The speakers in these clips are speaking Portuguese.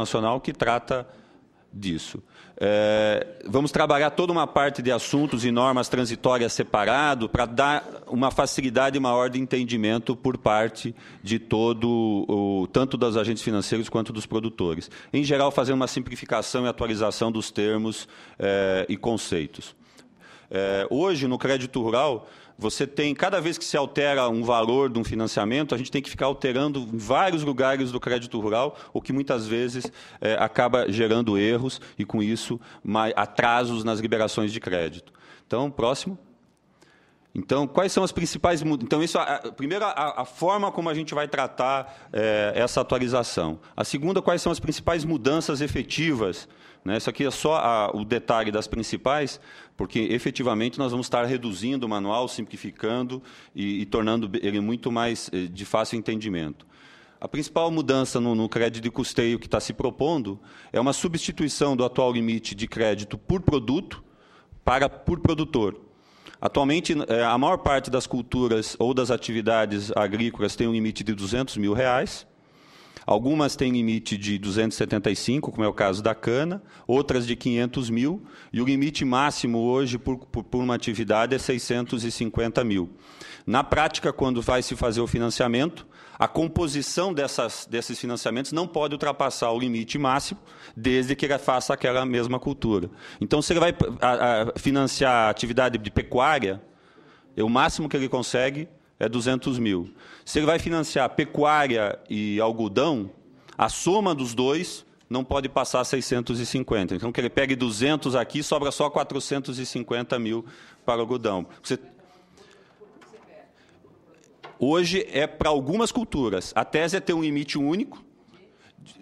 Nacional que trata disso. É, vamos trabalhar toda uma parte de assuntos e normas transitórias separado para dar uma facilidade maior de entendimento por parte de todo, o, tanto dos agentes financeiros quanto dos produtores. Em geral, fazer uma simplificação e atualização dos termos é, e conceitos. É, hoje, no crédito rural, você tem, cada vez que se altera um valor de um financiamento, a gente tem que ficar alterando vários lugares do crédito rural, o que muitas vezes é, acaba gerando erros e, com isso, mais, atrasos nas liberações de crédito. Então, próximo. Então, quais são as principais mudanças? Então, isso, a, a, primeiro, a, a, forma como a gente vai tratar é, essa atualização. A segunda, quais são as principais mudanças efetivas? Né? Isso aqui é só a, o detalhe das principais, porque efetivamente nós vamos estar reduzindo o manual, simplificando e, e tornando ele muito mais eh, de fácil entendimento. A principal mudança no, no, crédito de custeio que está se propondo é uma substituição do atual limite de crédito por produto para por produtor. Atualmente, é, a maior parte das culturas ou das atividades agrícolas tem um limite de 200 mil reais. Algumas têm limite de 275, como é o caso da cana, outras de 500 mil, e o limite máximo hoje por, por, por uma atividade é 650 mil. Na prática, quando vai se fazer o financiamento, a composição dessas, desses financiamentos não pode ultrapassar o limite máximo, desde que ele faça aquela mesma cultura. Então, se ele vai a, a financiar atividade de pecuária, é o máximo que ele consegue é 200 mil. Se ele vai financiar pecuária e algodão, a soma dos dois não pode passar 650. Então, que ele pegue 200 aqui, sobra só 450 mil para o algodão. Você... Hoje é para algumas culturas. A tese é ter um limite único.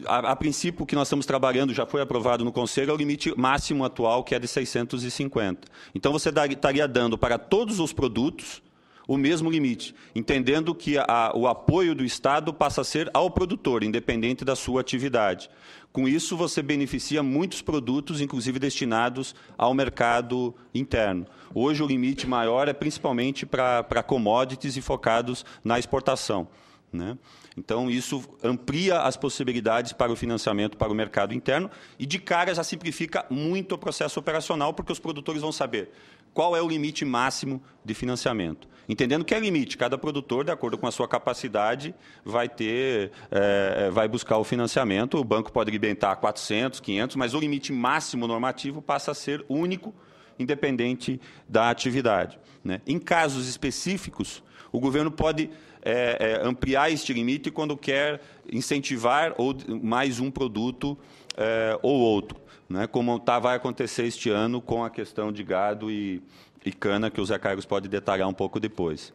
A, a princípio, o que nós estamos trabalhando, já foi aprovado no Conselho, é o limite máximo atual, que é de 650. Então, você estaria dando para todos os produtos o mesmo limite, entendendo que a, o apoio do Estado passa a ser ao produtor, independente da sua atividade. Com isso, você beneficia muitos produtos, inclusive destinados ao mercado interno. Hoje, o limite maior é principalmente para commodities e focados na exportação. Né? Então, isso amplia as possibilidades para o financiamento para o mercado interno e, de cara, já simplifica muito o processo operacional, porque os produtores vão saber qual é o limite máximo de financiamento. Entendendo que é limite, cada produtor, de acordo com a sua capacidade, vai ter, é, vai buscar o financiamento. O banco pode alimentar 400, 500, mas o limite máximo normativo passa a ser único independente da atividade. Né? Em casos específicos, o governo pode é, é, ampliar este limite quando quer incentivar ou mais um produto é, ou outro, né? como tá, vai acontecer este ano com a questão de gado e, e cana, que o Zé Carlos pode detalhar um pouco depois.